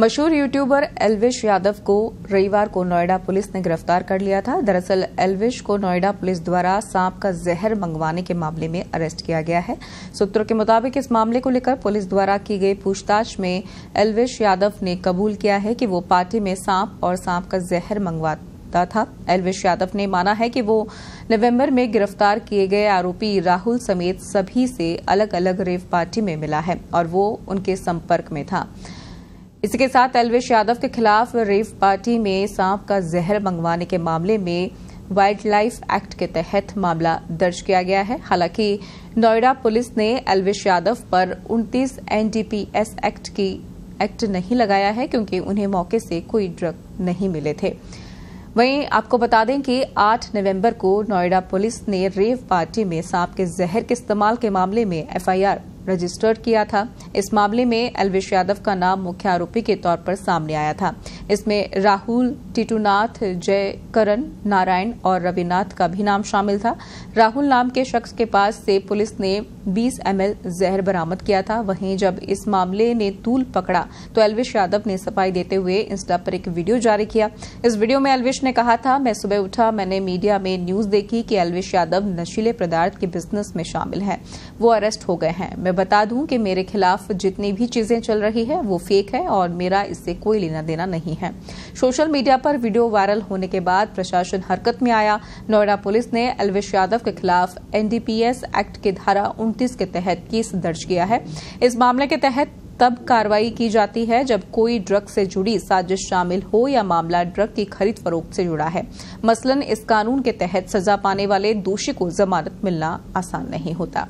मशहूर यूट्यूबर एलविश यादव को रविवार को नोएडा पुलिस ने गिरफ्तार कर लिया था दरअसल एलविश को नोएडा पुलिस द्वारा सांप का जहर मंगवाने के मामले में अरेस्ट किया गया है सूत्रों के मुताबिक इस मामले को लेकर पुलिस द्वारा की गई पूछताछ में एलविश यादव ने कबूल किया है कि वो पार्टी में सांप और सांप का जहर मंगवा था एलविश यादव ने माना है कि वो नवंबर में गिरफ्तार किए गए आरोपी राहुल समेत सभी से अलग अलग रेव पार्टी में मिला है और वो उनके संपर्क में था इसके साथ अलवेश यादव के खिलाफ रेव पार्टी में सांप का जहर मंगवाने के मामले में वाइल्ड लाइफ एक्ट के तहत मामला दर्ज किया गया है हालांकि नोएडा पुलिस ने अलवेश यादव पर 29 एनडीपीएस एक्ट की एक्ट नहीं लगाया है क्योंकि उन्हें मौके से कोई ड्रग नहीं मिले थे वहीं आपको बता दें कि 8 नवंबर को नोएडा पुलिस ने रेव पार्टी में सांप के जहर के इस्तेमाल के मामले में एफआईआर रजिस्टर किया था इस मामले में अलवेश यादव का नाम मुख्य आरोपी के तौर पर सामने आया था इसमें राहुल टीटूनाथ जय करण नारायण और रविनाथ का भी नाम शामिल था राहुल नाम के शख्स के पास से पुलिस ने 20 एमएल जहर बरामद किया था वहीं जब इस मामले ने तूल पकड़ा तो एलविश यादव ने सफाई देते हुए इंस्टा पर एक वीडियो जारी किया इस वीडियो में एलविश ने कहा था मैं सुबह उठा मैंने मीडिया में न्यूज देखी कि एलविश यादव नशीले पदार्थ के बिजनेस में शामिल है वो अरेस्ट हो गए हैं मैं बता दूं कि मेरे खिलाफ जितनी भी चीजें चल रही है वो फेक है और मेरा इससे कोई लेना देना नहीं है सोशल मीडिया पर पर वीडियो वायरल होने के बाद प्रशासन हरकत में आया नोएडा पुलिस ने अलवेश यादव के खिलाफ एनडीपीएस एक्ट की धारा उनतीस के तहत केस दर्ज किया है इस मामले के तहत तब कार्रवाई की जाती है जब कोई ड्रग से जुड़ी साजिश शामिल हो या मामला ड्रग की खरीद फरोख्त से जुड़ा है मसलन इस कानून के तहत सजा पाने वाले दोषी को जमानत मिलना आसान नहीं होता